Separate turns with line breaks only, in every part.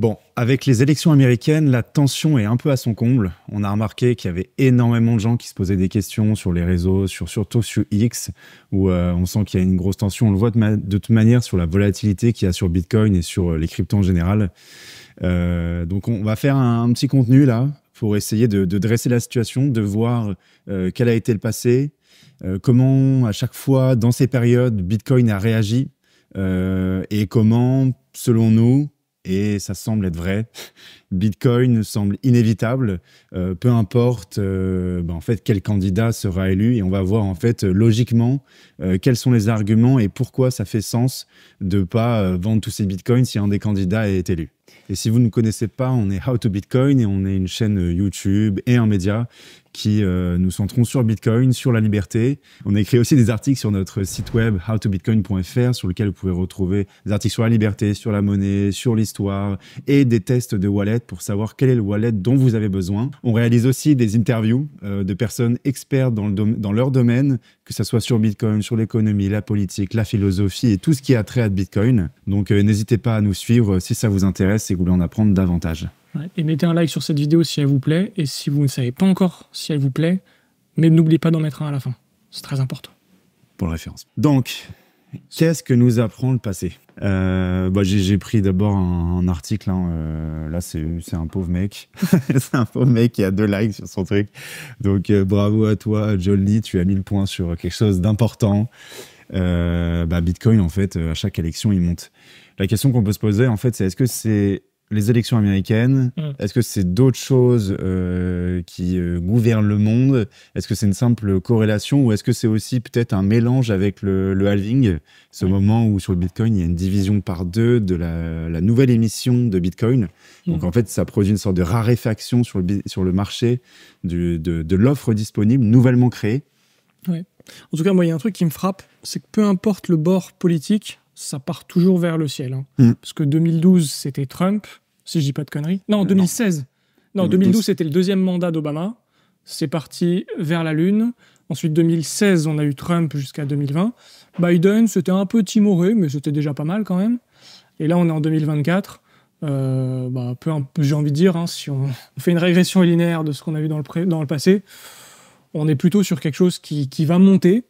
Bon, avec les élections américaines, la tension est un peu à son comble. On a remarqué qu'il y avait énormément de gens qui se posaient des questions sur les réseaux, surtout sur X, où euh, on sent qu'il y a une grosse tension. On le voit de, toute manière sur la volatilité qu'il y a sur Bitcoin et sur euh, les cryptos en général. Euh, donc on va faire un, petit contenu là pour essayer de, dresser la situation, de voir quel a été le passé, comment à chaque fois dans ces périodes Bitcoin a réagi et comment, selon nous, et ça semble être vrai. Bitcoin semble inévitable, euh, peu importe euh, ben, en fait quel candidat sera élu et on va voir en fait logiquement euh, quels sont les arguments et pourquoi ça fait sens de pas vendre tous ces bitcoins si un des candidats est élu. Et si vous ne connaissez pas, on est How to Bitcoin et on est une chaîne YouTube et un média qui euh, nous centrons sur Bitcoin, sur la liberté. On a écrit aussi des articles sur notre site web howtobitcoin.fr sur lequel vous pouvez retrouver des articles sur la liberté, sur la monnaie, sur l'histoire et des tests de wallet pour savoir quel est le wallet dont vous avez besoin. On réalise aussi des interviews euh, de personnes expertes dans, leur domaine, que ce soit sur Bitcoin, sur l'économie, la politique, la philosophie et tout ce qui a trait à Bitcoin. Donc euh, n'hésitez pas à nous suivre si ça vous intéresse et que vous voulez en apprendre davantage.
Et mettez un like sur cette vidéo si elle vous plaît. Et si vous ne savez pas encore si elle vous plaît, mais n'oubliez pas d'en mettre un à la fin. C'est très important.
Pour la référence. Donc, qu'est-ce que nous apprend le passé euh, bah, J'ai pris d'abord un, article. Hein, euh, là, c'est un pauvre mec. c'est un pauvre mec qui a deux likes sur son truc. Donc, euh, bravo à toi, Jolly, Tu as mis le point sur quelque chose d'important. Bah, Bitcoin, en fait, à chaque élection, il monte. La question qu'on peut se poser, en fait, c'est est-ce que c'est les élections américaines mm. Est-ce que c'est d'autres choses euh, qui euh, gouvernent le monde Est-ce que c'est une simple corrélation ou est-ce que c'est aussi peut-être un mélange avec le, halving Ce moment où sur le Bitcoin, il y a une division par deux de la, nouvelle émission de Bitcoin. Mm. Donc en fait, ça produit une sorte de raréfaction sur le, marché de, l'offre disponible nouvellement créée.
En tout cas, moi, il y a un truc qui me frappe, c'est que peu importe le bord politique, ça part toujours vers le ciel. Hein. Hmm. Parce que 2012, c'était Trump, si je dis pas de conneries. Non, 2016. Non, 2012, c'était le deuxième mandat d'Obama. C'est parti vers la Lune. Ensuite, 2016, on a eu Trump jusqu'à 2020. Biden, c'était un peu timoré, mais c'était déjà pas mal quand même. Et là, on est en 2024. Euh, bah, peu, j'ai envie de dire, hein, si on, fait une régression linéaire de ce qu'on a vu dans le, passé, on est plutôt sur quelque chose qui va monter,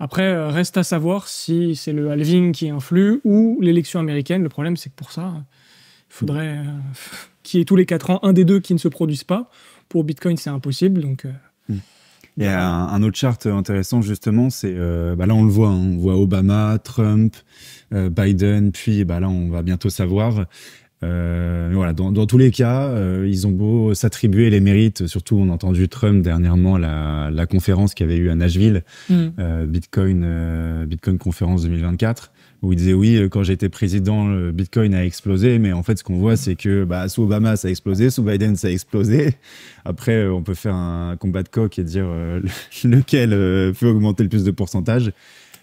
après, euh, reste à savoir si c'est le halving qui influe ou l'élection américaine. Le problème, c'est que pour ça, il faudrait euh, qu'il y ait tous les 4 ans un des deux qui ne se produise pas. Pour Bitcoin, c'est impossible. Donc, euh, hmm.
Il y a un, autre chart intéressant justement, c'est bah là on le voit, hein. on voit Obama, Trump, Biden, puis bah là on va bientôt savoir euh, voilà, dans, tous les cas, euh, ils ont beau s'attribuer les mérites. Surtout, on a entendu Trump dernièrement, la, la conférence qu'il avait eu à Nashville, mm. euh, Bitcoin, Bitcoin Conférence 2024, où il disait oui, quand j'étais président, Bitcoin a explosé. Mais en fait, ce qu'on voit, c'est que bah, sous Obama, ça a explosé, sous Biden, ça a explosé. Après, on peut faire un combat de coq et dire lequel peut augmenter le plus de pourcentage.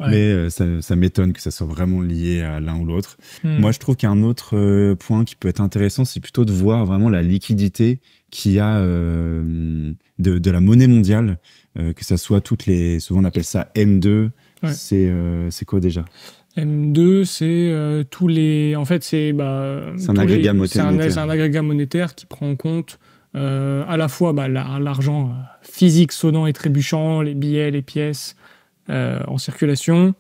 Mais euh, ça, m'étonne que ça soit vraiment lié à l'un ou l'autre. Hmm. Moi, je trouve qu'un autre euh, point qui peut être intéressant, c'est plutôt de voir vraiment la liquidité qu'il y a euh, de, la monnaie mondiale, que ça soit toutes les. Souvent, on appelle ça M2. C'est quoi déjà
M2, c'est tous les. En fait, c'est. Bah, c'est un, agrégat monétaire. C'est un, agrégat monétaire qui prend en compte à la fois bah, l'argent physique sonnant et trébuchant, les billets, les pièces, euh, en circulation,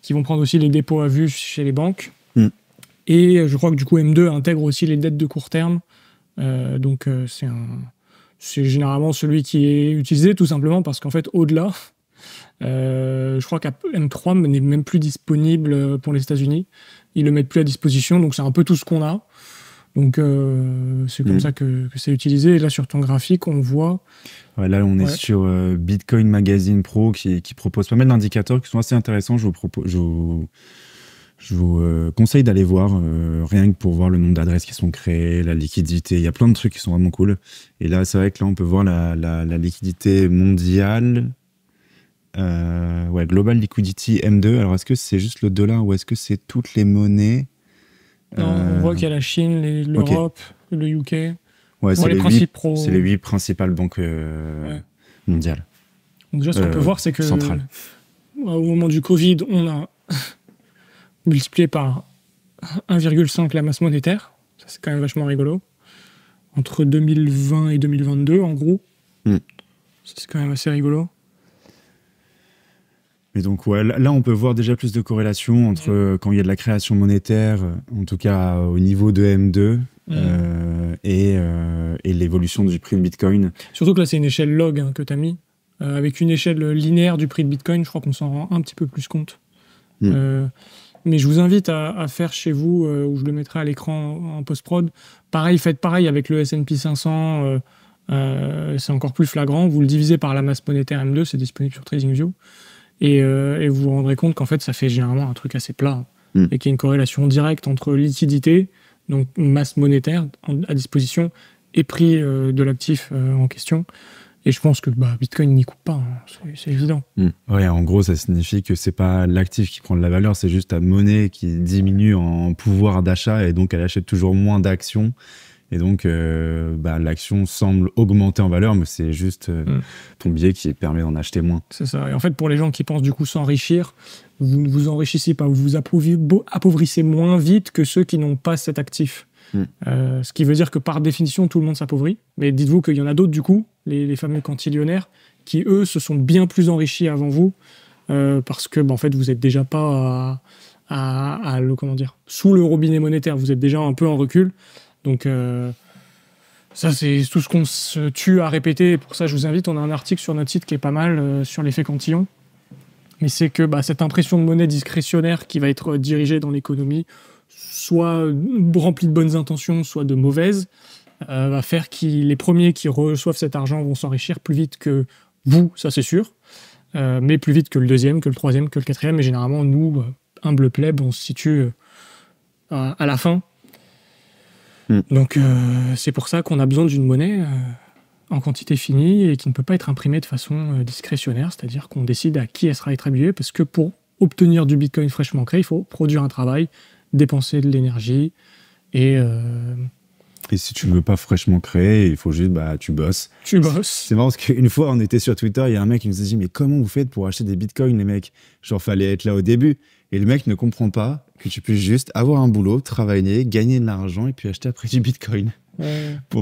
qui vont prendre aussi les dépôts à vue chez les banques. Mm. Et je crois que du coup, M2 intègre aussi les dettes de court terme. Euh, donc, euh, c'est un c'est généralement celui qui est utilisé tout simplement parce qu'en fait, au-delà, je crois m 3 n'est même plus disponible pour les États-Unis. Ils le mettent plus à disposition, donc c'est un peu tout ce qu'on a. Donc euh, c'est comme mm. ça que, c'est utilisé. Et là sur ton graphique, on voit.
là on est sur euh, Bitcoin Magazine Pro qui, propose pas mal d'indicateurs qui sont assez intéressants. Je vous propose, je euh, conseille d'aller voir rien que pour voir le nombre d'adresses qui sont créées, la liquidité. Il y a plein de trucs qui sont vraiment cool. Et là c'est vrai que là on peut voir la, liquidité mondiale. ouais, Global Liquidity M2. Alors est-ce que c'est juste le dollar ou est-ce que c'est toutes les monnaies? on euh, voit qu'il y a la
Chine, l'Europe, le UK. c'est les, les,
huit principales banques euh, mondiales. déjà, ce qu'on peut euh, voir, c'est que
au moment du Covid, on a multiplié par 1,5 la masse monétaire. c'est quand même vachement rigolo. Entre 2020 et 2022, en gros. Mm. C'est quand même
assez rigolo donc, là, on peut voir déjà plus de corrélation entre mm. euh, quand il y a de la création monétaire, euh, en tout cas au niveau de M2, euh, mm. et, l'évolution du prix de Bitcoin.
Surtout que là, c'est une échelle log hein, que tu as mis. avec une échelle linéaire du prix de Bitcoin, je crois qu'on s'en rend un petit peu plus compte. Mm. mais je vous invite à, à faire chez vous, où je le mettrai à l'écran en post-prod. Pareil, faites pareil avec le SP 500. c'est encore plus flagrant. Vous le divisez par la masse monétaire M2, c'est disponible sur TradingView. Euh, et, vous vous rendrez compte qu'en fait, ça fait généralement un truc assez plat hein, hmm. et qu'il y a une corrélation directe entre liquidité, donc masse monétaire à disposition, et prix euh, de l'actif euh, en question. Et je pense que bah, Bitcoin n'y coupe pas, hein, c'est évident.
Hmm. Oui, en gros, ça signifie que c'est pas l'actif qui prend de la valeur, c'est juste la monnaie qui diminue en pouvoir d'achat et donc elle achète toujours moins d'actions et donc, euh, bah, l'action semble augmenter en valeur, mais c'est juste euh, mm. ton billet qui permet d'en acheter moins. C'est ça. Et en
fait, pour les gens qui pensent du coup s'enrichir, vous ne vous enrichissez pas, vous vous appauvrissez moins vite que ceux qui n'ont pas cet actif. Mm. Euh, ce qui veut dire que par définition, tout le monde s'appauvrit. Mais dites-vous qu'il y en a d'autres, du coup, les, fameux quantilionnaires, qui eux se sont bien plus enrichis avant vous, parce que, bah, en fait, vous n'êtes déjà pas à, le, comment dire, sous le robinet monétaire, vous êtes déjà un peu en recul. Donc euh, ça, c'est tout ce qu'on se tue à répéter. Et pour ça, je vous invite. On a un article sur notre site qui est pas mal euh, sur l'effet cantillon. Mais c'est que bah, cette impression de monnaie discrétionnaire qui va être dirigée dans l'économie, soit remplie de bonnes intentions, soit de mauvaises, euh, va faire que les premiers qui reçoivent cet argent vont s'enrichir plus vite que vous, ça c'est sûr, mais plus vite que le deuxième, que le troisième, que le quatrième. Et généralement, nous, humble pleb, on se situe à la fin Mm. Donc euh, c'est pour ça qu'on a besoin d'une monnaie euh, en quantité finie et qui ne peut pas être imprimée de façon euh, discrétionnaire, c'est-à-dire qu'on décide à qui elle sera attribuée, parce que pour obtenir du Bitcoin fraîchement créé, il faut produire un travail, dépenser de l'énergie et
et si tu ne veux pas fraîchement créer, il faut juste, bah, tu bosses. Tu bosses. C'est marrant parce qu'une fois, on était sur Twitter, il y a un mec qui nous a dit, mais comment vous faites pour acheter des bitcoins, les mecs? Genre, fallait être là au début. Et le mec ne comprend pas que tu puisses juste avoir un boulot, travailler, gagner de l'argent et puis acheter après du bitcoin.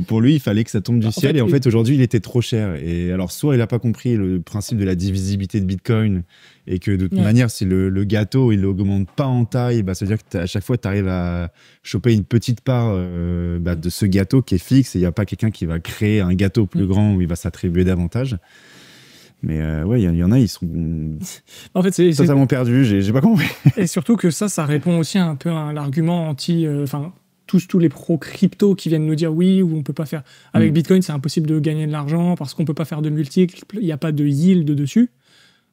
Pour, lui, il fallait que ça tombe du ciel. et en fait, aujourd'hui, il était trop cher. Et alors, soit il n'a pas compris le principe de la divisibilité de Bitcoin et que de toute manière, si le, gâteau, il augmente pas en taille, bah, ça veut dire qu'à chaque fois, tu arrives à choper une petite part euh, bah, de ce gâteau qui est fixe et il n'y a pas quelqu'un qui va créer un gâteau plus mm. grand où il va s'attribuer davantage. Mais euh, ouais, il y, en a, ils sont en fait, totalement perdus, j'ai pas compris. Et
surtout que ça, ça répond aussi un peu à l'argument anti. Euh, enfin, tous, les pro crypto qui viennent nous dire oui, ou on peut pas faire. Avec mm. Bitcoin, c'est impossible de gagner de l'argent parce qu'on peut pas faire de multiples, il n'y a pas de yield dessus.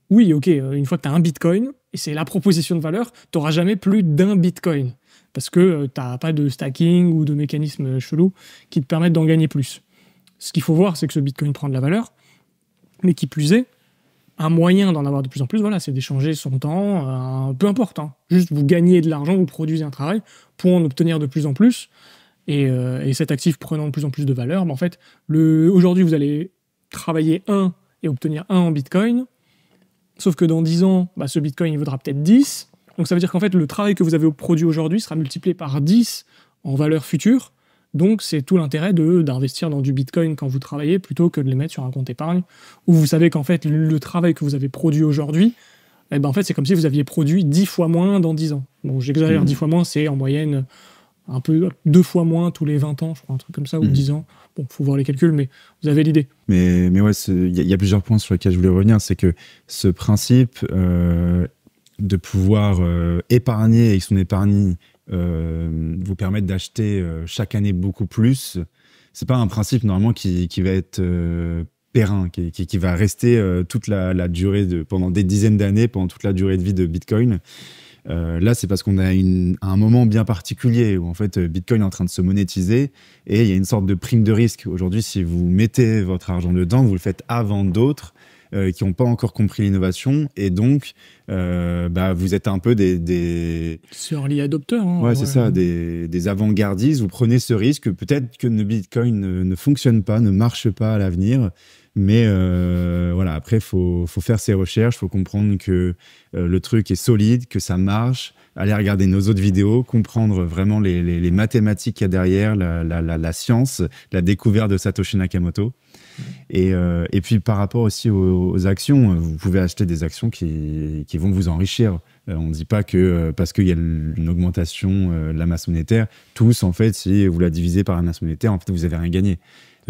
Oui, ok, euh, une fois que tu as un Bitcoin, et c'est la proposition de valeur, tu n'auras jamais plus d'un Bitcoin parce que euh, tu n'as pas de stacking ou de mécanisme chelou qui te permettent d'en gagner plus. Ce qu'il faut voir, c'est que ce Bitcoin prend de la valeur, mais qui plus est, un moyen d'en avoir de plus en plus, voilà, c'est d'échanger son temps, euh, peu importe. Hein. Juste vous gagnez de l'argent, vous produisez un travail, pour en obtenir de plus en plus. Euh, et, cet actif prenant de plus en plus de valeur, mais ben, en fait, le aujourd'hui, vous allez travailler 1 et obtenir 1 en Bitcoin. Sauf que dans 10 ans, bah, ce Bitcoin, il vaudra peut-être 10. Donc ça veut dire qu'en fait, le travail que vous avez produit aujourd'hui sera multiplié par 10 en valeur future. Donc c'est tout l'intérêt de d'investir dans du Bitcoin quand vous travaillez plutôt que de les mettre sur un compte épargne où vous savez qu'en fait, le travail que vous avez produit aujourd'hui, eh ben, en fait, c'est comme si vous aviez produit 10 fois moins dans 10 ans. Bon, j'exagère, 10 mhm. fois moins, c'est en moyenne un peu deux fois moins tous les 20 ans, je crois, un truc comme ça, ou 10 mhm. ans. Bon, il faut voir les calculs, mais
vous avez l'idée. Mais, mais ouais, il y, a plusieurs points sur lesquels je voulais revenir. C'est que ce principe euh, de pouvoir euh, épargner et son épargne euh, vous permettre d'acheter chaque année beaucoup plus, c'est pas un principe normalement qui, qui va être périn qui, va rester euh, toute la, durée de pendant des dizaines d'années, pendant toute la durée de vie de Bitcoin. Euh, là, c'est parce qu'on a un moment bien particulier où en fait Bitcoin est en train de se monétiser et il y a une sorte de prime de risque. Aujourd'hui, si vous mettez votre argent dedans, vous le faites avant d'autres. Euh, qui n'ont pas encore compris l'innovation et donc bah, vous êtes un peu des, des... adopteurs. Hein, c'est ça, des, avant-gardistes. Vous prenez ce risque peut-être que le Bitcoin ne, fonctionne pas, ne marche pas à l'avenir mais euh, voilà, après, il faut, faut, faire ses recherches, il faut comprendre que euh, le truc est solide, que ça marche, Allez regarder nos autres vidéos, comprendre vraiment les, mathématiques qu'il y a derrière, la, science, la découverte de Satoshi Nakamoto. Et, euh, puis par rapport aussi aux, actions, vous pouvez acheter des actions qui, qui vont vous enrichir. On ne dit pas que parce qu'il y a une augmentation de la masse monétaire, tous, en fait, si vous la divisez par la masse monétaire, en fait, vous n'avez rien gagné.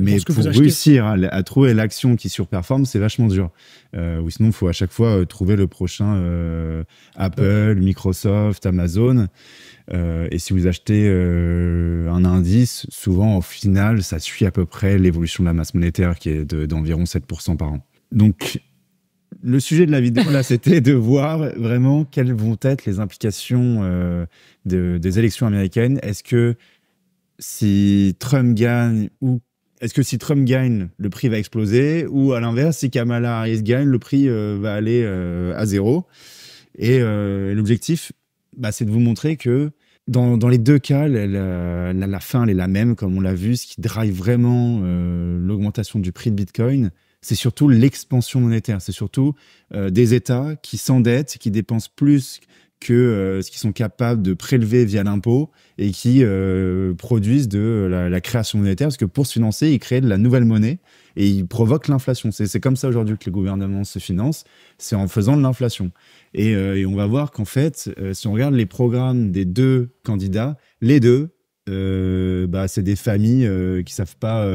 Mais pour, réussir à, trouver l'action qui surperforme, c'est vachement dur. Euh, ou sinon, il faut à chaque fois euh, trouver le prochain euh, Apple, Microsoft, Amazon. et si vous achetez un indice, souvent, au final, ça suit à peu près l'évolution de la masse monétaire qui est d'environ 7% par an. Donc, le sujet de la vidéo, là, c'était de voir vraiment quelles vont être les implications des élections américaines. Est-ce que si Trump gagne ou est-ce que si Trump gagne, le prix va exploser Ou à l'inverse, si Kamala Harris gagne, le prix euh, va aller euh, à zéro Et euh, l'objectif, bah, c'est de vous montrer que dans, les deux cas, la, fin, elle est la même, comme on l'a vu. Ce qui drive vraiment l'augmentation du prix de Bitcoin, c'est surtout l'expansion monétaire. C'est surtout des États qui s'endettent, qui dépensent plus que euh, ce qu'ils sont capables de prélever via l'impôt et qui euh, produisent de la, création monétaire, parce que pour se financer, ils créent de la nouvelle monnaie et ils provoquent l'inflation. C'est comme ça aujourd'hui que les gouvernements se financent, c'est en faisant de l'inflation. Et, euh, et, on va voir qu'en fait, si on regarde les programmes des deux candidats, les deux, bah, c'est des familles qui savent pas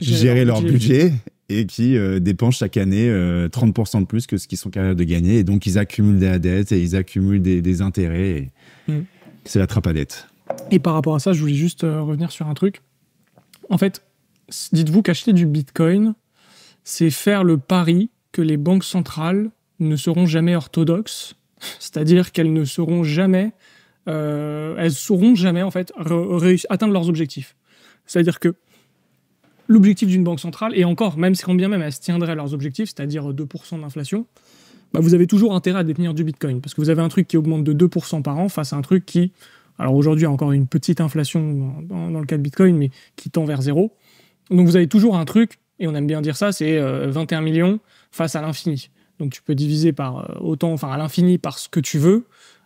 gérer leur budget et qui euh, dépensent chaque année 30% euh, de plus que ce qu'ils sont capables de gagner. Et donc, ils accumulent des dettes et ils accumulent des, intérêts. Mm. C'est la trappe à dette.
Et par rapport à ça, je voulais juste euh, revenir sur un truc. En fait, dites-vous qu'acheter du Bitcoin, c'est faire le pari que les banques centrales ne seront jamais orthodoxes, c'est-à-dire qu'elles ne seront jamais, elles sauront jamais en fait atteindre leurs objectifs. C'est-à-dire que l'objectif d'une banque centrale, et encore, même si quand bien même elles se tiendraient leurs objectifs, c'est-à-dire 2% euh, d'inflation, bah, vous avez toujours intérêt à détenir du Bitcoin, parce que vous avez un truc qui augmente de 2% par an face à un truc qui, alors aujourd'hui, encore une petite inflation dans, le cas de Bitcoin, mais qui tend vers zéro. Donc vous avez toujours un truc, et on aime bien dire ça, c'est 21 euh, millions face à l'infini. Donc tu peux diviser par euh, autant, enfin à l'infini par ce que tu veux,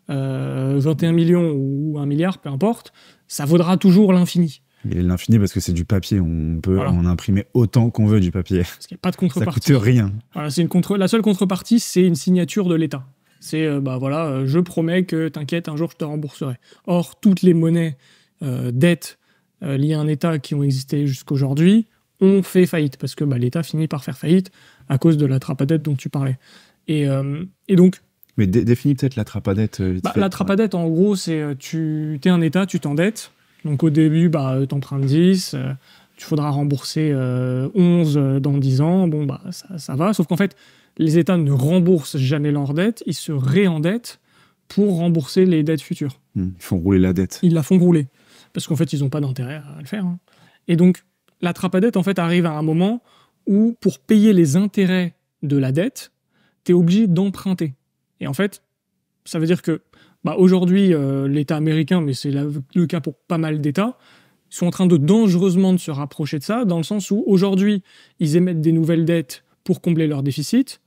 21 millions ou 1 milliard, peu importe, ça vaudra toujours l'infini.
Mais l'infini, parce que c'est du papier, on peut en imprimer autant qu'on veut du papier. Parce qu'il n'y a pas de contrepartie. Ça coûte rien.
Voilà, une contre... La seule contrepartie, c'est une signature de l'État. C'est, euh, bah voilà, euh, je promets que t'inquiète, un jour je te rembourserai. Or, toutes les monnaies, euh, dettes liées à un État qui ont existé jusqu'aujourd'hui, ont fait faillite, parce que bah, l'État finit par faire faillite à cause de la trappe dette dont tu parlais. Et, donc,
mais définis peut-être la trapadette. Bah, la
en gros, c'est tu es un État, tu t'endettes, donc au début, bah, tu empruntes 10, tu faudras rembourser 11 euh, euh, dans 10 ans, bon, bah, ça, va. Sauf qu'en fait, les États ne remboursent jamais leur dette, ils se réendettent pour rembourser les dettes futures.
Hmm. ils font rouler la dette.
Ils la font rouler, parce qu'en fait, ils n'ont pas d'intérêt à le faire. Hein. Et donc, la trappe dette, en fait, arrive à un moment où, pour payer les intérêts de la dette, tu es obligé d'emprunter. Et en fait, ça veut dire que bah, aujourd'hui, euh, l'État américain, mais c'est le cas pour pas mal d'États, sont en train de dangereusement de se rapprocher de ça, dans le sens où aujourd'hui, ils émettent des nouvelles dettes pour combler leur déficit,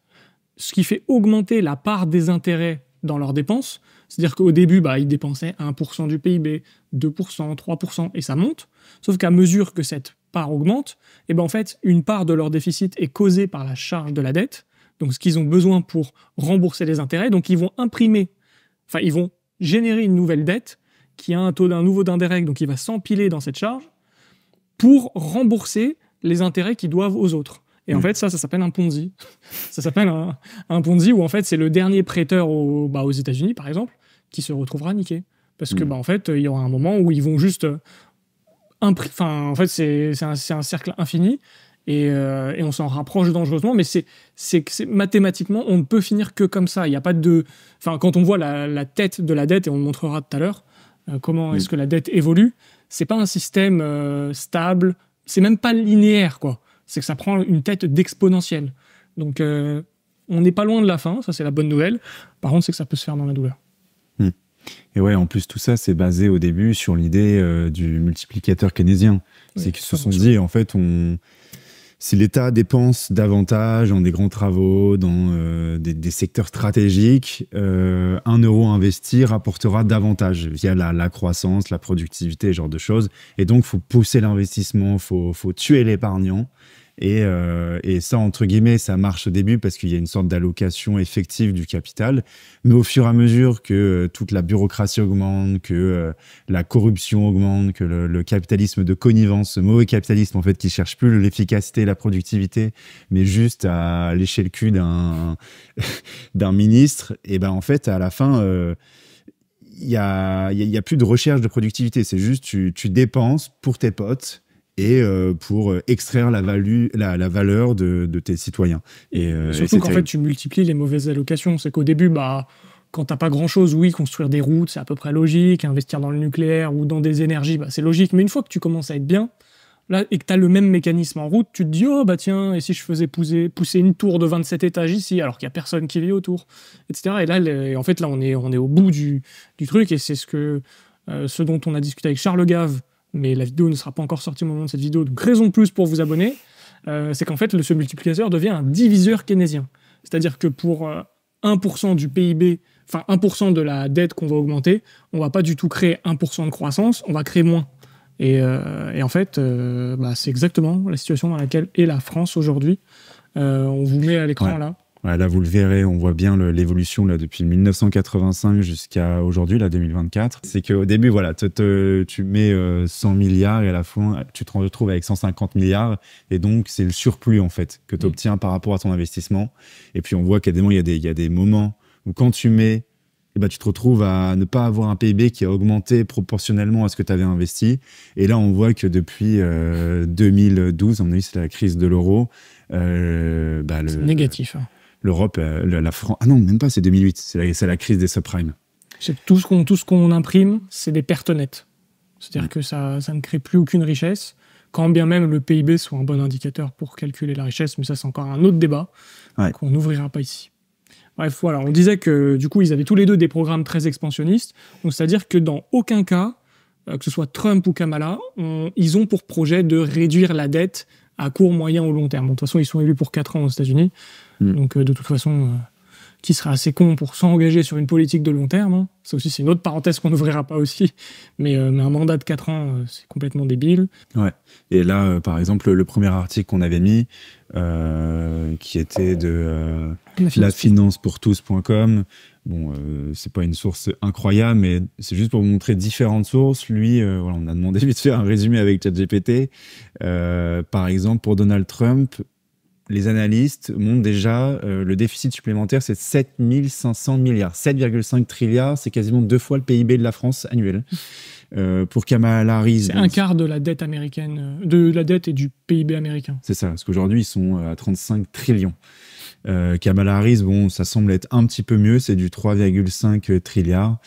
ce qui fait augmenter la part des intérêts dans leurs dépenses. C'est-à-dire qu'au début, bah, ils dépensaient 1% du PIB, 2%, 3%, et ça monte. Sauf qu'à mesure que cette part augmente, et eh ben en fait, une part de leur déficit est causée par la charge de la dette, donc ce qu'ils ont besoin pour rembourser les intérêts. Donc ils vont imprimer enfin, ils vont générer une nouvelle dette qui a un taux d'un nouveau d'intérêt, donc il va s'empiler dans cette charge pour rembourser les intérêts qu'ils doivent aux autres. Et en hmm. fait, ça, ça s'appelle un Ponzi. ça s'appelle un, Ponzi où en fait, c'est le dernier prêteur bah, aux États-Unis, par exemple, qui se retrouvera niqué. Parce que, hmm. bah, en fait, il y aura un moment où ils vont juste. Euh, enfin, en fait, c'est un, cercle infini. Euh, et, on s'en rapproche dangereusement, mais c'est que mathématiquement, on ne peut finir que comme ça. Il n'y a pas de. Enfin, quand on voit la, tête de la dette, et on le montrera tout à l'heure, euh, comment est-ce mm. que la dette évolue, c'est pas un système stable. Euh, stable, c'est même pas linéaire, quoi. C'est que ça prend une tête d'exponentielle. Donc, on n'est pas loin de la fin, ça c'est la bonne nouvelle. Par contre, c'est que ça peut se faire dans la douleur.
Mm. Et ouais, en plus, tout ça, c'est basé au début sur l'idée du multiplicateur keynésien. c'est qu'ils se sont dit, en fait, on, si l'État dépense davantage dans des grands travaux, dans euh, des, secteurs stratégiques, euh, un euro investi rapportera davantage via la, croissance, la productivité, ce genre de choses. Et donc, faut pousser l'investissement, faut, faut tuer l'épargnant. Euh, et, ça, entre guillemets, ça marche au début parce qu'il y a une sorte d'allocation effective du capital. Mais au fur et à mesure que euh, toute la bureaucratie augmente, que euh, la corruption augmente, que le, capitalisme de connivence, ce mauvais capitalisme en fait qui cherche plus l'efficacité, la productivité, mais juste à lécher le cul d'un ministre, et eh ben en fait, à la fin il n'y a, plus de recherche de productivité, c'est juste tu, tu dépenses pour tes potes et euh, pour euh, extraire la, la, valeur de, tes citoyens. Et, euh, surtout qu'en fait, tu
multiplies les mauvaises allocations. C'est qu'au début, bah, quand t'as pas grand chose, oui, construire des routes, c'est à peu près logique, investir dans le nucléaire ou dans des énergies, bah, c'est logique. Mais une fois que tu commences à être bien, là, et que t'as le même mécanisme en route, tu te dis, oh bah tiens, et si je faisais pousser, pousser une tour de 27 étages ici, alors qu'il y a personne qui vit autour, etc. Et là, en fait, là, on est, on est au bout du, truc, et c'est ce que ce dont on a discuté avec Charles Gave mais la vidéo ne sera pas encore sortie au moment de cette vidéo, donc raison de plus pour vous abonner, euh, c'est qu'en fait, le, ce multiplicateur devient un diviseur keynésien. C'est-à-dire que pour 1% euh, du PIB, enfin 1% de la dette qu'on va augmenter, on va pas du tout créer 1% de croissance, on va créer moins. Et, euh, en fait, bah, c'est exactement la situation dans laquelle est la France aujourd'hui. on vous met à
l'écran là là, vous le verrez, on voit bien l'évolution là depuis 1985 jusqu'à aujourd'hui, là 2024. C'est qu'au début, voilà, tu mets 100 euh, milliards et à la fin, tu te retrouves avec 150 milliards. Et donc, c'est le surplus en fait que tu mm. obtiens par rapport à ton investissement. Et puis, on voit qu'il y, a des, des moments où quand tu mets eh ben, tu te retrouves à ne pas avoir un PIB qui a augmenté proportionnellement à ce que tu avais investi. Et là, on voit que depuis 2012, on a eu la crise de l'euro. Euh, bah, négatif. Hein l'Europe, euh, la, France. Ah non, même pas, c'est 2008, c'est la, crise des subprimes.
Tout ce qu'on imprime, c'est des pertes nettes. C'est-à-dire mm. que ça, ne crée plus aucune richesse, quand bien même le PIB soit un bon indicateur pour calculer la richesse, mais ça c'est encore un autre débat qu'on n'ouvrira pas ici. Bref, voilà, on disait que du coup ils avaient tous les deux des programmes très expansionnistes, c'est-à-dire que dans aucun cas, euh, que ce soit Trump ou Kamala, ils ont pour projet de réduire la dette à court, moyen ou long terme. de toute façon, ils sont élus pour 4 ans aux États-Unis, Mm. Donc, euh, de toute façon, euh, qui sera assez con pour s'engager sur une politique de long terme. c'est hein. Ça aussi, c'est une autre parenthèse qu'on n'ouvrira pas aussi. Mais, euh, un mandat de 4 ans, c'est complètement débile.
Ouais. Et là, par exemple, le premier article qu'on avait mis, qui était de la finance Bon, c'est pas une source incroyable, mais c'est juste pour vous montrer différentes sources. Lui, on a demandé vite de faire un résumé avec ChatGPT. par exemple, pour Donald Trump, les analystes montrent déjà euh, le déficit supplémentaire, c'est 7500 milliards. 7,5 trilliards, c'est quasiment deux fois le PIB de la France annuel. Euh, pour Kamala Harris. C'est un
quart de la dette américaine, euh,
de la dette et du PIB américain. C'est ça, parce qu'aujourd'hui, ils sont à 35 trillions. Euh, Kamala Harris, bon, ça semble être un petit peu mieux, c'est du 3,5 trilliard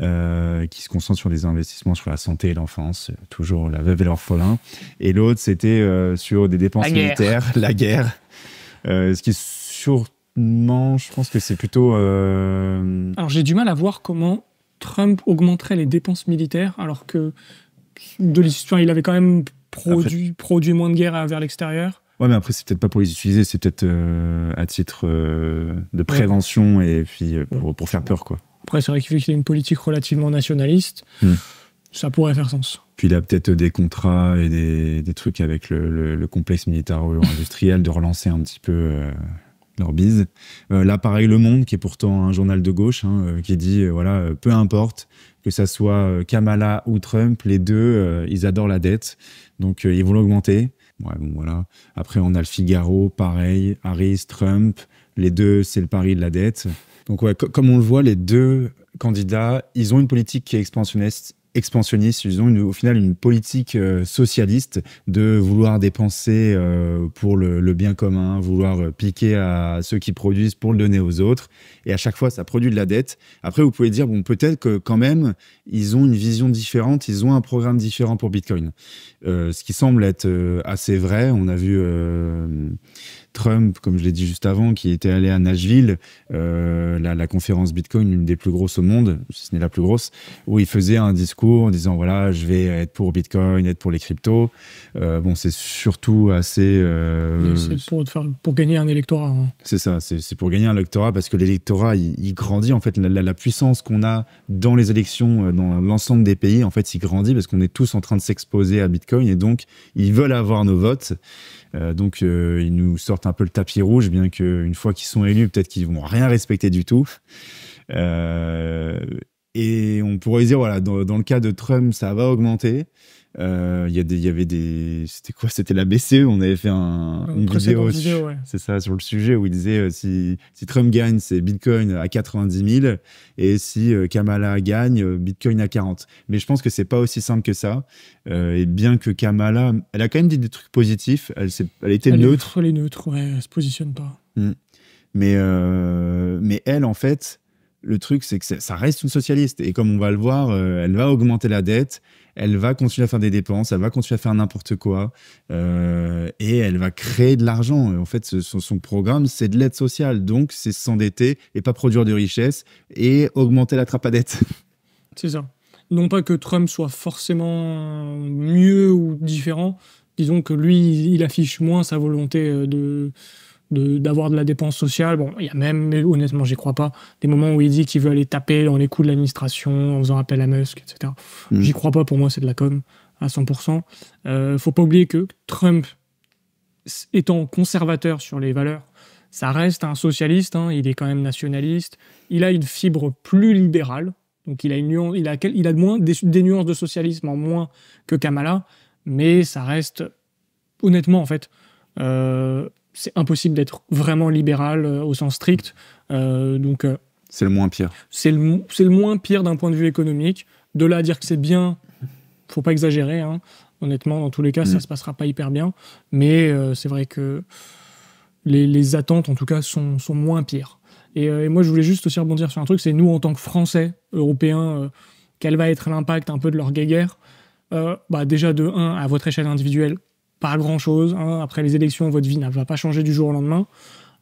euh, qui se concentre sur les investissements sur la santé et l'enfance, toujours la veuve et l'orphelin. Et l'autre, c'était euh, sur des dépenses militaires, la guerre, euh, ce qui est sûrement, je pense que c'est plutôt. Alors
j'ai du mal à voir comment Trump augmenterait les dépenses militaires alors que de l'histoire, il avait quand même produit, produit moins de guerre vers l'extérieur.
Ouais, mais après, c'est peut-être pas pour les utiliser, c'est peut-être euh, à titre euh, de prévention et puis euh, pour, faire peur, quoi.
Après, c'est vrai qu'il fait qu'il a une politique relativement nationaliste, hmm. ça pourrait faire sens.
Puis il a peut-être des contrats et des, trucs avec le, le, complexe militaro-industriel de relancer un petit peu leur bise. là, pareil, Le Monde, qui est pourtant un journal de gauche, hein, qui dit, voilà, peu importe que ça soit Kamala ou Trump, les deux, ils adorent la dette, donc ils vont l'augmenter voilà. Après, on a le Figaro, pareil, Harris, Trump. Les deux, c'est le pari de la dette. Donc, comme on le voit, les deux candidats, ils ont une politique qui est expansionniste expansionniste, ils ont au final une politique euh, socialiste de vouloir dépenser euh, pour le, bien commun, vouloir euh, piquer à ceux qui produisent pour le donner aux autres. Et à chaque fois, ça produit de la dette. Après, vous pouvez dire, bon, peut-être que quand même, ils ont une vision différente, ils ont un programme différent pour Bitcoin. ce qui semble être assez vrai. On a vu Trump, comme je l'ai dit juste avant, qui était allé à Nashville, euh, la, conférence Bitcoin, une des plus grosses au monde, si ce n'est la plus grosse, où il faisait un discours en disant voilà, je vais être pour Bitcoin, être pour les cryptos. Euh, bon, c'est surtout assez. Euh, c'est
pour, gagner un électorat. Hein.
C'est ça, c'est pour gagner un électorat parce que l'électorat, il, grandit. En fait, la, la puissance qu'on a dans les élections, dans l'ensemble des pays, en fait, il grandit parce qu'on est tous en train de s'exposer à Bitcoin et donc ils veulent avoir nos votes. Euh, donc, euh, ils nous sortent un peu le tapis rouge, bien qu'une fois qu'ils sont élus, peut-être qu'ils vont rien respecter du tout. Euh, et on pourrait dire, voilà, dans, le cas de Trump, ça va augmenter. Euh, il y, y, avait des. C'était quoi C'était la BCE. On avait fait un, une vidéo. C'est ça, sur le sujet où il disait euh, si, si, Trump gagne, c'est Bitcoin à 90 000. Et si euh, Kamala gagne, Bitcoin à 40. Mais je pense que c'est pas aussi simple que ça. et bien que Kamala. Elle a quand même dit des trucs positifs. Elle, elle était neutre.
elle est neutre, ouais, elle se positionne pas.
Mm. Mais, mais elle, en fait le truc, c'est que ça reste une socialiste. Et comme on va le voir, elle va augmenter la dette, elle va continuer à faire des dépenses, elle va continuer à faire n'importe quoi, euh, et elle va créer de l'argent. En fait, son, programme, c'est de l'aide sociale, donc c'est s'endetter et pas produire de richesse et augmenter la trappe à dette.
C'est ça. Non pas que Trump soit forcément mieux ou différent, disons que lui, il affiche moins sa volonté euh, de d'avoir de, la dépense sociale. Bon, il y a même, honnêtement, j'y crois pas, des moments où il dit qu'il veut aller taper dans les coups de l'administration en faisant appel à Musk, etc. Mm. J'y crois pas, pour moi, c'est de la com à 100%. Euh, faut pas oublier que Trump, étant conservateur sur les valeurs, ça reste un socialiste, hein, il est quand même nationaliste, il a une fibre plus libérale, donc il a, une il a, il a moins, des, nuances de socialisme en moins que Kamala, mais ça reste, honnêtement en fait, euh, c'est impossible d'être vraiment libéral euh, au sens strict. Euh, donc euh,
c'est le moins pire.
C'est le, le, moins pire d'un point de vue économique. De là à dire que c'est bien, faut pas exagérer. Hein. Honnêtement, dans tous les cas, ça ça mm. se passera pas hyper bien. Mais c'est vrai que les, les, attentes, en tout cas, sont, sont moins pires. Et, moi, je voulais juste aussi rebondir sur un truc. C'est nous, en tant que Français, Européens, quel va être l'impact un peu de leur guéguerre bah, Déjà, de 1, à votre échelle individuelle, pas grand-chose. Hein. Après les élections, votre vie ne va pas changer du jour au lendemain.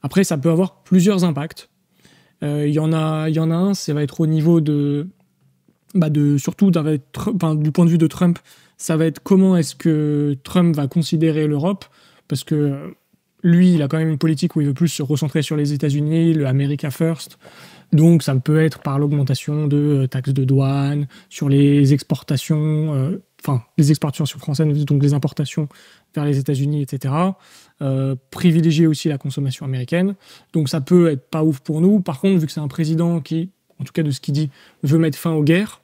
Après, ça peut avoir plusieurs impacts. Euh, il y, en a, y en a un, ça va être au niveau de... Bah de surtout du point de vue de Trump, ça va être comment est-ce que Trump va considérer l'Europe, parce que lui, il a quand même une politique où il veut plus se recentrer sur les États-Unis, le America First. Donc, ça peut être par l'augmentation de euh, taxes de douane, sur les exportations, euh, enfin, les exportations françaises, donc les importations vers les États-Unis, etc. Euh, privilégier aussi la consommation américaine. Donc ça peut être pas ouf pour nous. Par contre, vu que c'est un président qui, en tout cas de ce qu'il dit, veut mettre fin aux guerres,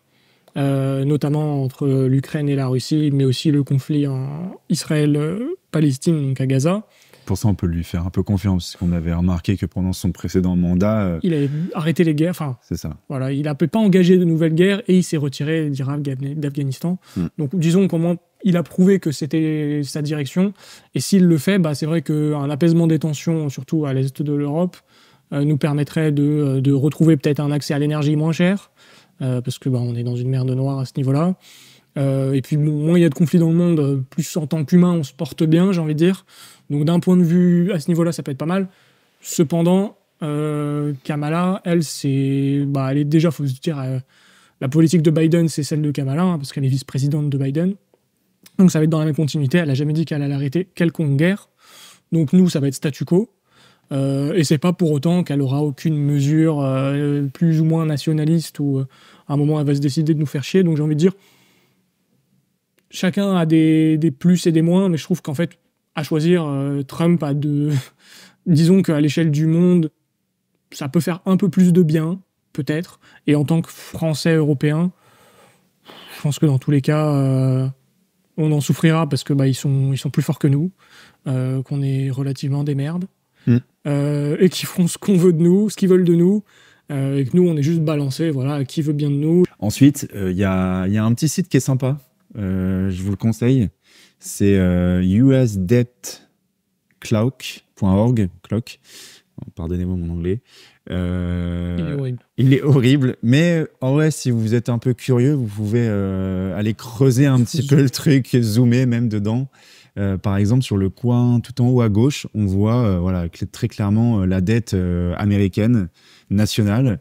euh, notamment entre l'Ukraine et la Russie, mais aussi le conflit en Israël-Palestine,
donc à Gaza. Pour ça, on peut lui faire un peu confiance, qu'on avait remarqué que pendant son précédent mandat... Euh,
il avait arrêté les guerres, enfin... C'est ça. Voilà, il n'a pas engagé de nouvelles guerres et il s'est retiré d'Irak, d'Afghanistan. Hmm. Donc disons qu'on il a prouvé que c'était sa direction. Et s'il le fait, bah, c'est vrai qu'un apaisement des tensions, surtout à l'est de l'Europe, euh, nous permettrait euh, de, retrouver peut-être un accès à l'énergie moins cher, euh, parce que bah, on est dans une mer de noir à ce niveau-là. et puis, moins il y a de conflits dans le monde, plus en tant qu'humain, on se porte bien, j'ai envie de dire. Donc, d'un point de vue, à ce niveau-là, ça peut être pas mal. Cependant, Kamala, elle, c'est, bah, elle est déjà, faut se dire, la politique de Biden, c'est celle de Kamala, hein, parce qu'elle est vice-présidente de Biden. Donc ça va être dans la même continuité, elle n'a jamais dit qu'elle allait arrêter quelconque guerre. Donc nous, ça va être statu quo. Euh, et c'est pas pour autant qu'elle aura aucune mesure euh, plus ou moins nationaliste ou euh, à un moment elle va se décider de nous faire chier. Donc j'ai envie de dire, chacun a des, des, plus et des moins, mais je trouve qu'en fait, à choisir, euh, Trump a de. Disons qu'à l'échelle du monde, ça peut faire un peu plus de bien, peut-être. Et en tant que Français européen, je pense que dans tous les cas on en souffrira parce que bah, ils, sont, ils sont plus forts que nous, euh, qu'on est relativement des merdes, hmm. euh, et qu'ils
feront ce qu'on veut de nous, ce qu'ils veulent de nous, euh, et que nous, on est juste balancé. voilà, qui veut bien de nous. Ensuite, il y a, un petit site qui est sympa, je vous le conseille, c'est usdebtclock.org, clock. Pardonnez-moi mon anglais. Euh, il est horrible. Mais euh, en vrai, si vous êtes un peu curieux, vous pouvez euh, aller creuser un petit peu le truc, zoomer même dedans. par exemple, sur le coin tout en haut à gauche, on voit voilà, très clairement la dette américaine nationale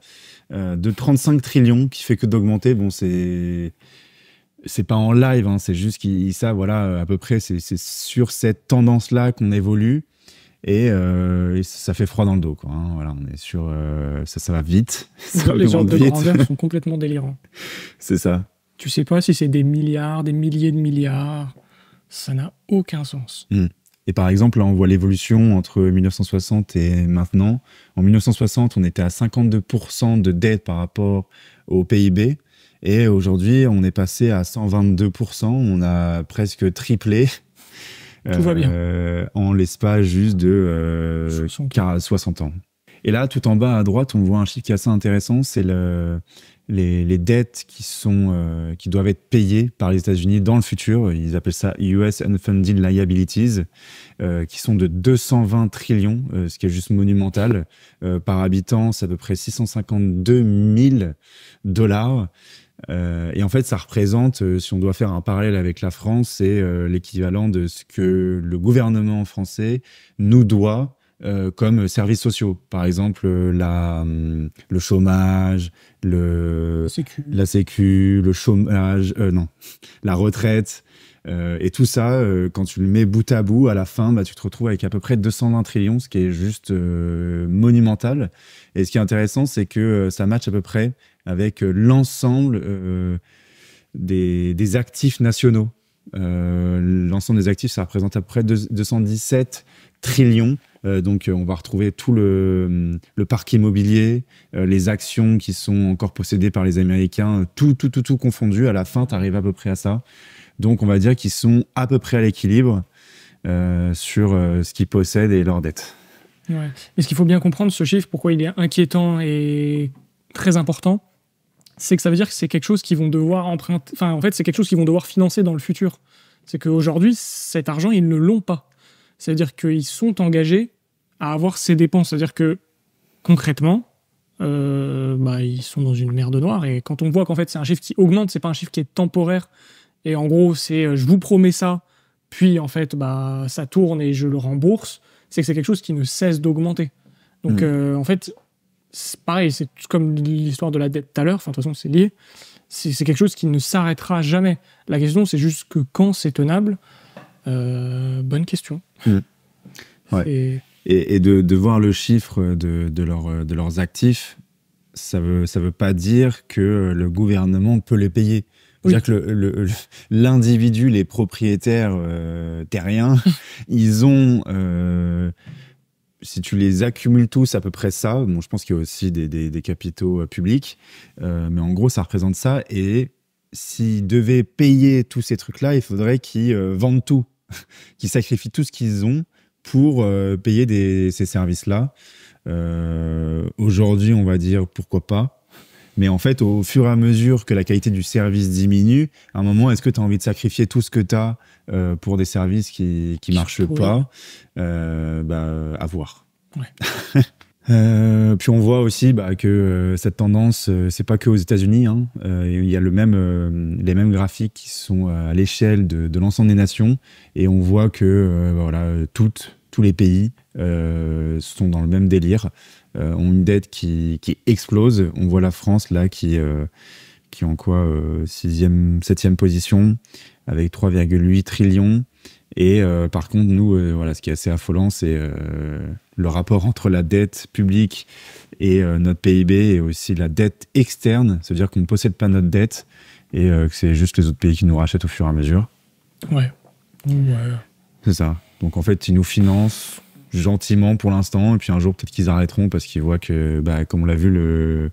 de 35 trillions qui fait que d'augmenter. Bon, c'est c'est pas en live, hein, c'est juste qu'ils savent, voilà, à peu près, c'est sur cette tendance-là qu'on évolue. Euh, et, ça fait froid dans le dos. Quoi, hein. voilà, on est sur, euh, ça, ça va vite. les gens de
sont complètement délirants.
c'est ça.
Tu sais pas si c'est des milliards, des milliers de milliards. Ça n'a aucun sens.
Hmm. Et par exemple, là, on voit l'évolution entre 1960 et maintenant. En 1960, on était à 52% de dette par rapport au PIB. Et aujourd'hui, on est passé à 122%. On a presque triplé tout va bien. Euh, en l'espace juste de 60. Euh, ans. Et là, tout en bas à droite, on voit un chiffre qui est assez intéressant, c'est le, les, dettes qui, sont, euh, qui doivent être payées par les États-Unis dans le futur. Ils appellent ça US Unfunded Liabilities, qui sont de 220 trillions, ce qui est juste monumental. par habitant, c'est à peu près 652 000 dollars. Euh, et en fait, ça représente, euh, si on doit faire un parallèle avec la France, c'est euh, l'équivalent de ce que le gouvernement français nous doit comme services sociaux. Par exemple, hum, le chômage, la sécu, le chômage, non, la retraite, euh, et tout ça, euh, quand tu le mets bout à bout, à la fin, bah, tu te retrouves avec à peu près 220 trillions, ce qui est juste euh, monumental. Et ce qui est intéressant, c'est que ça matche à peu près avec l'ensemble des, actifs nationaux. l'ensemble des actifs, ça représente à peu près 217 trillions. donc, on va retrouver tout le, parc immobilier, les actions qui sont encore possédées par les Américains, tout, tout, tout, tout confondu. À la fin, tu arrives à peu près à ça. Donc, on va dire qu'ils sont à peu près à l'équilibre euh, sur euh, ce qu'ils possèdent et leurs dettes.
Ouais. Mais ce qu'il faut bien comprendre, ce chiffre, pourquoi il est inquiétant et très important, c'est que ça veut dire que c'est quelque chose qu'ils vont devoir emprunter. Enfin, en fait, c'est quelque chose qu'ils vont devoir financer dans le futur. C'est qu'aujourd'hui, cet argent, ils ne l'ont pas. C'est-à-dire qu'ils sont engagés à avoir ces dépenses. C'est-à-dire que, concrètement, euh, bah, ils sont dans une mer de noire. Et quand on voit qu'en fait, c'est un chiffre qui augmente, c'est pas un chiffre qui est temporaire et en gros, c'est euh, je vous promets ça, puis en fait, bah, ça tourne et je le rembourse. C'est que c'est quelque chose qui ne cesse d'augmenter. Donc, hmm. euh, en fait, pareil, c'est comme l'histoire de la dette tout à l'heure, enfin, de toute façon, c'est lié. C'est quelque chose qui ne s'arrêtera jamais. La question, c'est juste que quand c'est tenable euh, Bonne question.
Hmm. Et... de, voir le chiffre de, leur, de leurs actifs, ça ne veut, ça veut pas dire que le gouvernement peut les payer. C'est-à-dire que l'individu, les propriétaires euh, terriens, ils ont... Euh, si tu les accumules tous à peu près ça, bon, je pense qu'il y a aussi des, capitaux euh, publics, euh, mais en gros, ça représente ça. Et s'ils devaient payer tous ces trucs-là, il faudrait qu'ils vendent tout, qu'ils sacrifient tout ce qu'ils ont pour payer ces services-là. Aujourd'hui, on va dire pourquoi pas. Mais en fait, au fur et à mesure que la qualité du service diminue, à un moment, est-ce que tu as envie de sacrifier tout ce que tu as euh, pour des services qui ne marchent pas euh, bah, À voir. Euh, puis on voit aussi bah, que cette tendance, ce c'est pas que aux États-Unis. Hein. il y a le même, les mêmes graphiques qui sont à l'échelle de, l'ensemble des nations, et on voit que voilà, tous les pays sont dans le même délire. Euh, ont une dette qui, explose. On voit la France là qui, euh, qui est en quoi 6e, euh, 7e position avec 3,8 trillions. Et par contre, nous, voilà, ce qui est assez affolant, c'est le rapport entre la dette publique et notre PIB et aussi la dette externe. C'est-à-dire qu'on ne possède pas notre dette et que c'est juste les autres pays qui nous rachètent au fur et à mesure. ouais. C'est ça. Donc en fait, ils nous financent gentiment pour l'instant, et puis un jour peut-être qu'ils arrêteront parce qu'ils voient que, bah, comme on l'a vu, le,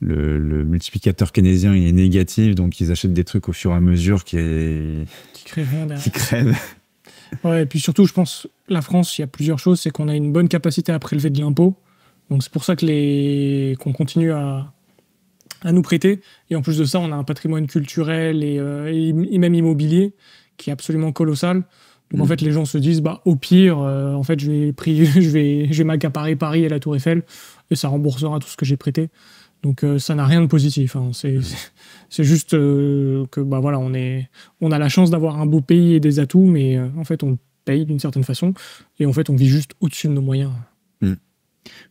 multiplicateur keynésien est négatif, donc ils achètent des trucs au fur et à mesure qui, qui crèvent. qui
ouais, et puis surtout, je pense, la France, il y a plusieurs choses, c'est qu'on a une bonne capacité à prélever de l'impôt, donc c'est pour ça que les qu'on continue à nous prêter, et en plus de ça, on a un patrimoine culturel et, euh, et même immobilier qui est absolument colossal en mhm. fait, les gens se disent, bah, au pire, euh, en fait, je vais, je vais, je m'accaparer Paris et la Tour Eiffel, et ça remboursera tout ce que j'ai prêté. Donc euh, ça n'a rien de positif. Hein. Mhm. C'est, juste euh, que bah voilà, on est, on a la chance d'avoir un beau pays et des atouts, mais en fait, on paye d'une certaine façon, et en fait, on vit juste au-dessus de nos moyens.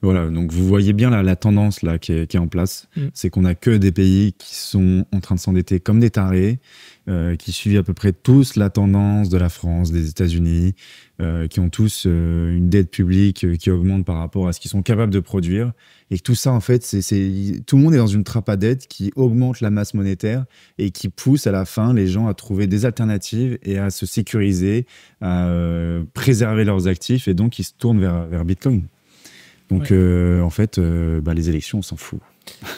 Voilà, donc vous voyez bien la tendance là, qui, est, en place, mm. c'est qu'on n'a que des pays qui sont en train de s'endetter comme des tarés, euh, qui suivent à peu près tous la tendance de la France, des États-Unis, euh, qui ont tous euh, une dette publique qui augmente par rapport à ce qu'ils sont capables de produire. Et tout ça, en fait, c'est tout le monde est dans une trappe à dette qui augmente la masse monétaire et qui pousse à la fin les gens à trouver des alternatives et à se sécuriser, à préserver leurs actifs. Et donc, ils se tournent vers, vers Bitcoin. Donc, euh, en fait, euh, bah, les élections, on s'en fout.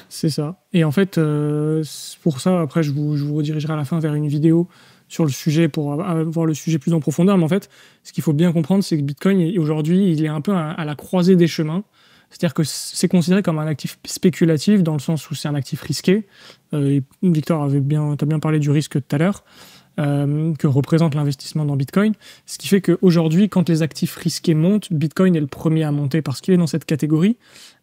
C'est ça. Et en fait, euh, pour ça, après, je vous, redirigerai à la fin vers une vidéo sur le sujet pour avoir le sujet plus en profondeur. Mais en fait, ce qu'il faut bien comprendre, c'est que Bitcoin, aujourd'hui, il est un peu à, la croisée des chemins. C'est-à-dire que c'est considéré comme un actif spéculatif dans le sens où c'est un actif risqué. Victor, avait as bien parlé du risque tout à l'heure. Euh, que représente l'investissement dans Bitcoin. Ce qui fait qu'aujourd'hui, quand les actifs risqués montent, Bitcoin est le premier à monter parce qu'il est dans cette catégorie.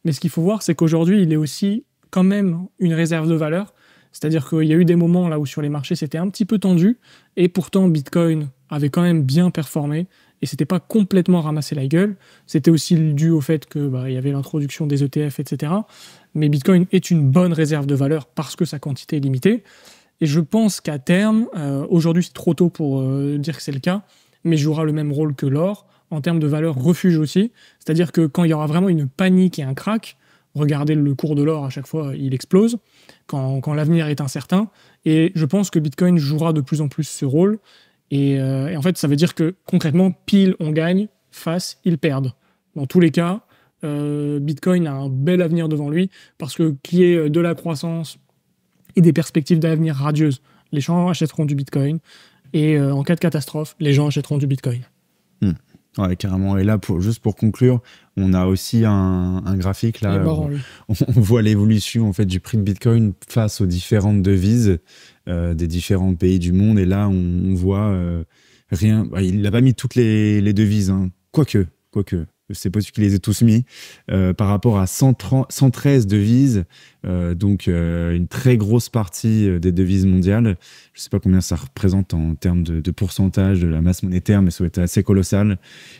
Mais ce qu'il faut voir, c'est qu'aujourd'hui, il est aussi quand même une réserve de valeur. C'est-à-dire qu'il y a eu des moments là où sur les marchés c'était un petit peu tendu, et pourtant Bitcoin avait quand même bien performé, et c'était pas complètement ramassé la gueule. C'était aussi dû au fait que bah, y avait l'introduction des ETF, etc. Mais Bitcoin est une bonne réserve de valeur parce que sa quantité est limitée. Et je pense qu'à terme, euh, aujourd'hui c'est trop tôt pour euh, dire que c'est le cas, mais jouera le même rôle que l'or en termes de valeur refuge aussi. C'est-à-dire que quand il y aura vraiment une panique et un crack, regardez le cours de l'or à chaque fois, il explose quand, l'avenir est incertain. Et je pense que Bitcoin jouera de plus en plus ce rôle. Et, euh, et en fait, ça veut dire que concrètement, pile on gagne, face ils perdent. Dans tous les cas, Bitcoin a un bel avenir devant lui parce que qui est de la croissance des perspectives d'avenir radieuses. Les gens achèteront du Bitcoin et euh, en cas de catastrophe, les gens achèteront du
Bitcoin. Hmm. Ouais, carrément. Et là, juste pour conclure, on a aussi un, graphique là. on, voit l'évolution en fait du prix de Bitcoin face aux différentes devises euh, des différents pays du monde. Et là, on, voit euh, rien. Bah, il n'a pas mis toutes les, devises, hein. quoique, quoique c'est possible qu'ils les aient tous mis, euh, par rapport à 113 devises, euh, donc euh, une très grosse partie des devises mondiales. Je ne sais pas combien ça représente en termes de, pourcentage de la masse monétaire, mais ça doit être assez colossal.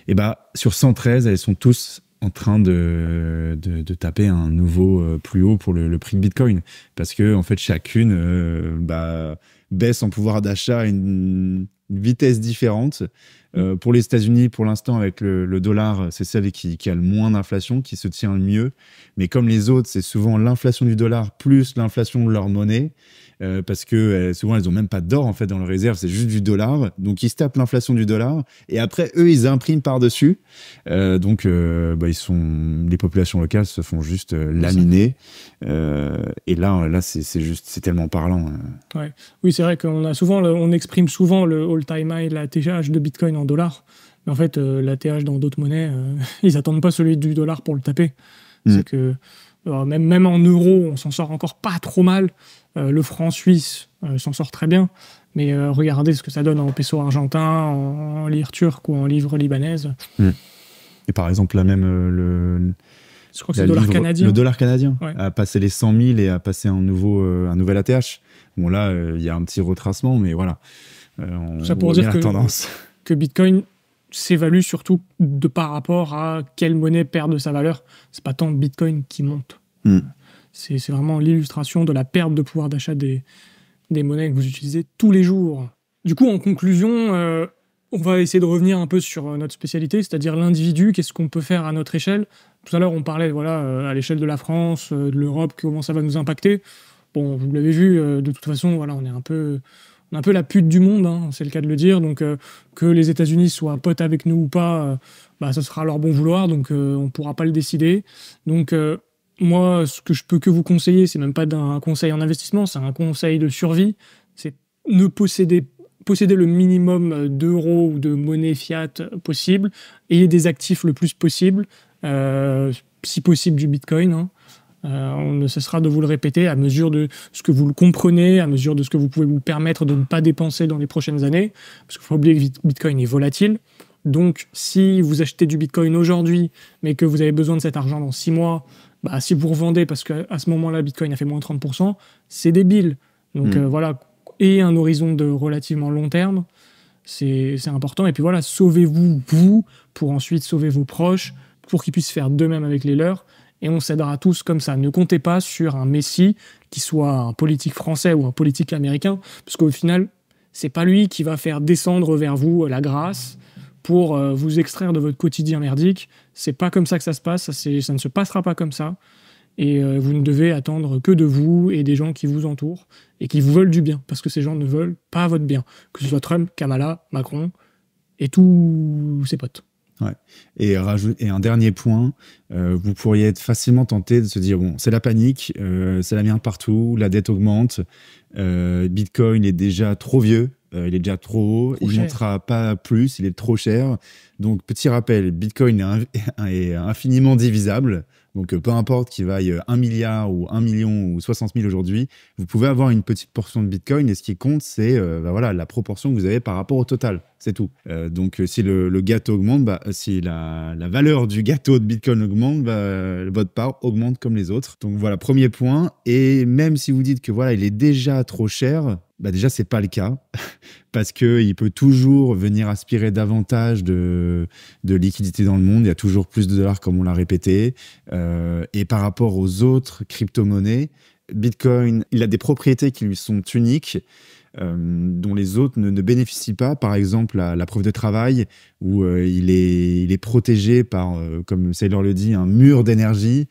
Et bah, sur 113, elles sont tous en train de, de, taper un nouveau plus haut pour le, prix de Bitcoin, parce que en fait chacune bah, baisse en pouvoir d'achat une une vitesse différente. Euh, mm. pour les États-Unis, pour l'instant, avec le, dollar, c'est celle qui, qui, a le moins d'inflation, qui se tient le mieux. Mais comme les autres, c'est souvent l'inflation du dollar plus l'inflation de leur monnaie. Euh, parce que euh, souvent elles ont même pas d'or en fait dans leur réserve, c'est juste du dollar. Donc ils se tapent l'inflation du dollar et après eux ils impriment par dessus. Euh, donc bah, ils sont les populations locales se font juste laminer. et là là c'est juste c'est tellement parlant.
Hein. Oui c'est vrai qu'on a souvent on exprime souvent le all time high la de Bitcoin en dollars. Mais en fait la TH dans d'autres monnaies ils attendent pas celui du dollar pour le taper. C'est mm. que euh, même, même en euros, on s'en sort encore pas trop mal. Euh, le franc suisse euh, s'en sort très bien. Mais regardez ce que ça donne en peso argentin, en, lire turc ou en livre libanaise.
Hmm. Et par exemple, là même, le, dollar canadien. Le dollar canadien a passé les 100 000 et a passé un, nouveau, un nouvel ATH. Bon, là, il y a un petit retracement, mais voilà. ça pour dire tendance.
que Bitcoin s'évalue surtout de par rapport à quelle monnaie perd de sa valeur. C'est pas tant le Bitcoin qui monte. Hmm. C'est vraiment l'illustration de la perte de pouvoir d'achat des, des, monnaies que vous utilisez tous les jours. Du coup, en conclusion, euh, on va essayer de revenir un peu sur euh, notre spécialité, c'est-à-dire l'individu, qu'est-ce qu'on peut faire à notre échelle. Tout à l'heure, on parlait voilà, euh, à l'échelle de la France, de l'Europe, comment ça va nous impacter. Bon, vous l'avez vu, de toute façon, voilà, on est un peu un peu la pute du monde, hein, c'est le cas de le dire. Donc euh, que les États-Unis soient potes avec nous ou pas, euh, bah, ça sera leur bon vouloir, donc euh, on ne pourra pas le décider. Donc moi, ce que je peux que vous conseiller, c'est même pas d'un conseil en investissement, c'est un conseil de survie. C'est ne posséder posséder le minimum d'euros ou de monnaie fiat possible, ayez des actifs le plus possible, si possible du Bitcoin. Hein. Euh, on ne cessera de vous le répéter à mesure de ce que vous le comprenez, à mesure de ce que vous pouvez vous permettre de ne pas dépenser dans les prochaines années. Parce qu'il faut oublier que Bitcoin est volatile. Donc, si vous achetez du Bitcoin aujourd'hui, mais que vous avez besoin de cet argent dans six mois, bah, si vous revendez parce qu'à ce moment-là, Bitcoin a fait moins de 30%, c'est débile. Donc mm. euh, voilà, et un horizon de relativement long terme, c'est important. Et puis voilà, sauvez-vous, vous, pour ensuite sauver vos proches, pour qu'ils puissent faire de même avec les leurs et on s'aidera tous comme ça. Ne comptez pas sur un messie, qui soit un politique français ou un politique américain, parce qu'au final, c'est pas lui qui va faire descendre vers vous euh, la grâce pour euh, vous extraire de votre quotidien merdique. C'est pas comme ça que ça se passe, ça, ne se passera pas comme ça. Et euh, vous ne devez attendre que de vous et des gens qui vous entourent et qui vous veulent du bien, parce que ces gens ne veulent pas votre bien, que ce soit Trump, Kamala, Macron et tous ses potes.
Et, un dernier point, euh, vous pourriez être facilement tenté de se dire bon, c'est la panique, euh, c'est la merde partout, la dette augmente, euh, Bitcoin est déjà trop vieux, il est déjà trop haut, il ne pas plus, il est trop cher. Donc, petit rappel, Bitcoin est, infiniment divisable. Donc euh, peu importe qu'il vaille 1 euh, milliard ou 1 million ou 60 000 aujourd'hui, vous pouvez avoir une petite portion de Bitcoin et ce qui compte, c'est euh, bah voilà, la proportion que vous avez par rapport au total. C'est tout. donc si le, gâteau augmente, bah, si la, valeur du gâteau de Bitcoin augmente, bah, votre part augmente comme les autres. Donc voilà, premier point. Et même si vous dites que voilà, il est déjà trop cher, bah déjà, c'est pas le cas parce que il peut toujours venir aspirer davantage de, de liquidités dans le monde. Il y a toujours plus de dollars, comme on l'a répété. Euh, et par rapport aux autres crypto-monnaies, Bitcoin, il a des propriétés qui lui sont uniques. Euh, dont les autres ne, ne, bénéficient pas, par exemple la, preuve de travail, où euh, il, est, il est protégé par, comme Sailor le dit, un mur d'énergie.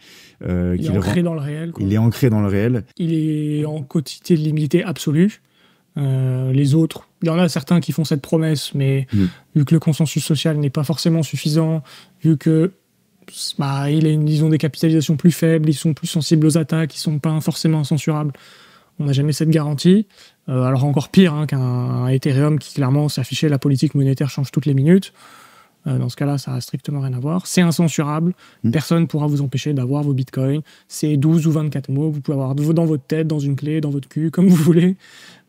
il est ancré dans le réel. Il est ancré dans le réel. Il est en quantité limitée
absolue. Euh, les autres, il y en a certains qui font cette promesse, mais mm. vu que le consensus social n'est pas forcément suffisant, vu que bah, a ils ont des capitalisations plus faibles, ils sont plus sensibles aux attaques, ils sont pas forcément censurables. On n'a jamais cette garantie. Euh, alors encore pire hein, qu'un Ethereum qui clairement s'est affiché « la politique monétaire change toutes les minutes. Euh, dans ce cas-là, ça n'a strictement rien à voir. C'est incensurable. Mm. Personne ne pourra vous empêcher d'avoir vos bitcoins. C'est 12 ou 24 mots. Vous pouvez avoir dans votre tête, dans une clé, dans votre cul, comme vous voulez.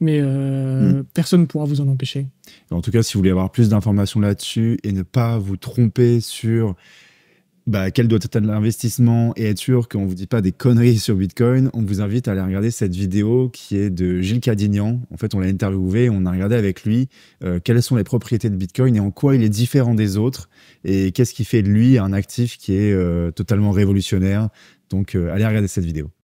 Mais euh, mm. personne ne pourra vous en empêcher.
En tout cas, si vous voulez avoir plus d'informations là-dessus et ne pas vous tromper sur bah, quel doit être l'investissement et être sûr qu'on ne vous dit pas des conneries sur Bitcoin, on vous invite à aller regarder cette vidéo qui est de Gilles Cadignan. En fait, on l'a interviewé, on a regardé avec lui euh, quelles sont les propriétés de Bitcoin et en quoi il est différent des autres et qu'est-ce qui fait de lui un actif qui est euh, totalement révolutionnaire. Donc, euh, allez regarder cette vidéo.